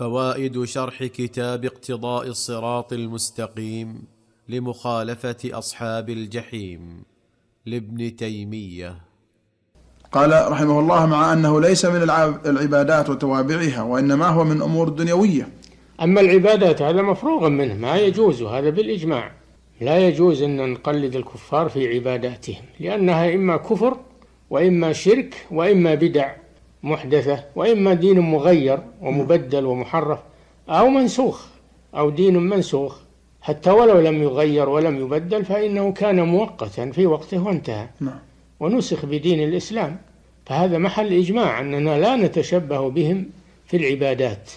فوائد شرح كتاب اقتضاء الصراط المستقيم لمخالفه اصحاب الجحيم لابن تيميه قال رحمه الله مع انه ليس من العبادات وتوابعها وانما هو من امور دنيويه اما العبادات هذا مفروغ منه ما يجوز هذا بالاجماع لا يجوز ان نقلد الكفار في عباداتهم لانها اما كفر واما شرك واما بدع محدثة وإما دين مغير ومبدل ومحرف أو منسوخ أو دين منسوخ حتى ولو لم يغير ولم يبدل فإنه كان مؤقتا في وقته وانتهى نعم. ونسخ بدين الإسلام فهذا محل إجماع أننا لا نتشبه بهم في العبادات